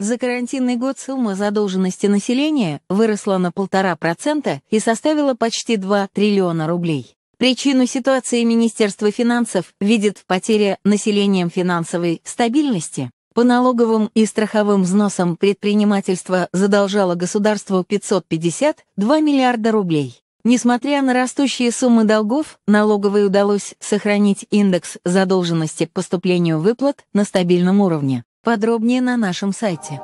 За карантинный год сумма задолженности населения выросла на полтора процента и составила почти 2 триллиона рублей. Причину ситуации Министерство финансов видит в потере населением финансовой стабильности. По налоговым и страховым взносам предпринимательство задолжало государству 552 миллиарда рублей. Несмотря на растущие суммы долгов, налоговой удалось сохранить индекс задолженности к поступлению выплат на стабильном уровне. Подробнее на нашем сайте.